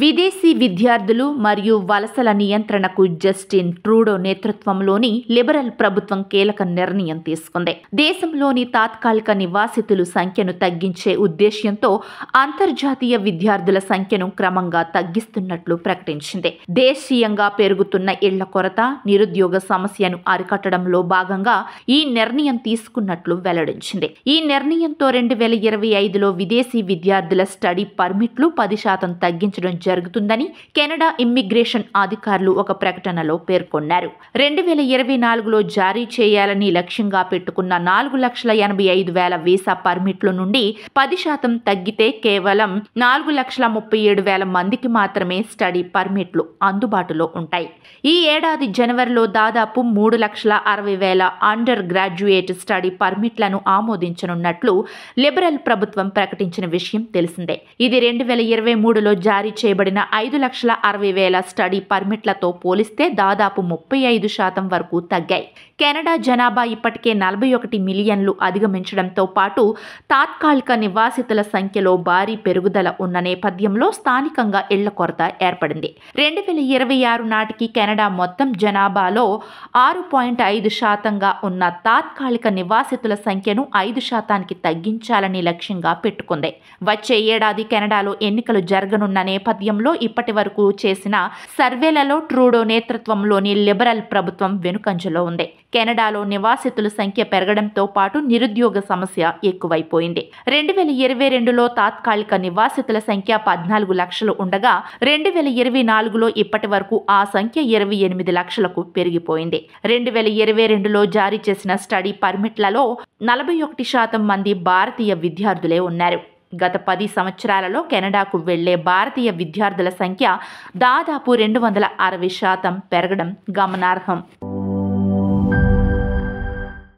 విదేశీ విద్యార్థులు మరియు వలసల నియంత్రణకు జస్టిన్ ట్రూడో నేతృత్వంలోని లిబరల్ ప్రభుత్వం కీలక నిర్ణయం తీసుకుంది దేశంలోని తాత్కాలిక నివాసితులు సంఖ్యను తగ్గించే ఉద్దేశ్యంతో అంతర్జాతీయ విద్యార్థుల సంఖ్యను క్రమంగా తగ్గిస్తున్నట్లు ప్రకటించింది దేశీయంగా పెరుగుతున్న ఇళ్ల కొరత నిరుద్యోగ సమస్యను అరికట్టడంలో భాగంగా ఈ నిర్ణయం తీసుకున్నట్లు వెల్లడించింది ఈ నిర్ణయంతో రెండు వేల ఇరవై ఐదులో విదేశీ విద్యార్థుల స్టడీ పర్మిట్లు పది శాతం తగ్గించడం జరుగుతుందని కెనడా ఇమ్మిగ్రేషన్ అధికారులు ఒక ప్రకటనలో పేర్కొన్నారు రెండు వేల ఇరవై నాలుగులో జారీ చేయాలని లక్ష్యంగా పెట్టుకున్న నాలుగు లక్షల ఎనభై ఐదు వేల వీసా పర్మిట్ల నుండి పది శాతం తగ్గితే కేవలం నాలుగు లక్షల ముప్పై ఏడు వేల మందికి మాత్రమే స్టడీ పర్మిట్లు అందుబాటులో ఉంటాయి ఈ ఏడాది జనవరిలో దాదాపు మూడు లక్షల అరవై వేల అండర్ గ్రాడ్యుయేట్ స్టడీ పర్మిట్లను ఆమోదించనున్నట్లు లిబరల్ ప్రభుత్వం ప్రకటించిన విషయం తెలిసిందే ఇది రెండు వేల ఇరవై మూడులో జారీ చేయ చేయబడిన ఐదు లక్షల అరవై వేల స్టడీ పర్మిట్లతో పోలిస్తే దాదాపు ముప్పై ఐదు శాతం వరకు తగ్గాయి కెనడా జనాభా ఇప్పటికే నలభై ఒకటి మిలియన్లు అధిగమించడంతో పాటు తాత్కాలిక నివాసితుల సంఖ్యలో భారీ పెరుగుదల ఉన్న నేపథ్యంలో స్థానికంగా ఇళ్ల కొరత ఏర్పడింది రెండు వేల ఇరవై ఆరు నాటికి కెనడా మొత్తం జనాభాలో ఆరు పాయింట్ ఐదు శాతంగా ఉన్న తాత్కాలిక నివాసితుల సంఖ్యను ఐదు శాతానికి తగ్గించాలని లక్ష్యంగా పెట్టుకుంది వచ్చే ఏడాది కెనడాలో ఎన్నికలు జరగనున్న నేపథ్యం సమయంలో ఇప్పటి వరకు చేసిన సర్వేలలో ట్రూడో నేతృత్వంలోని లిబరల్ ప్రభుత్వం వెనుకంజలో ఉంది కెనడాలో నివాసితుల సంఖ్య పెరగడంతో పాటు నిరుద్యోగ సమస్య ఎక్కువైపోయింది రెండు వేల ఇరవై రెండులో తాత్కాలిక నివాసితుల సంఖ్య పద్నాలుగు లక్షలు ఉండగా రెండు వేల ఇరవై నాలుగులో ఇప్పటి వరకు ఆ సంఖ్య ఇరవై ఎనిమిది లక్షలకు పెరిగిపోయింది రెండు వేల ఇరవై రెండులో జారీ చేసిన స్టడీ పర్మిట్లలో నలభై ఒకటి శాతం మంది భారతీయ విద్యార్థులే ఉన్నారు గత పది సంవత్సరాలలో కెనడాకు వెళ్లే భారతీయ విద్యార్థుల సంఖ్య దాదాపు రెండు వందల అరవై శాతం పెరగడం గమనార్హం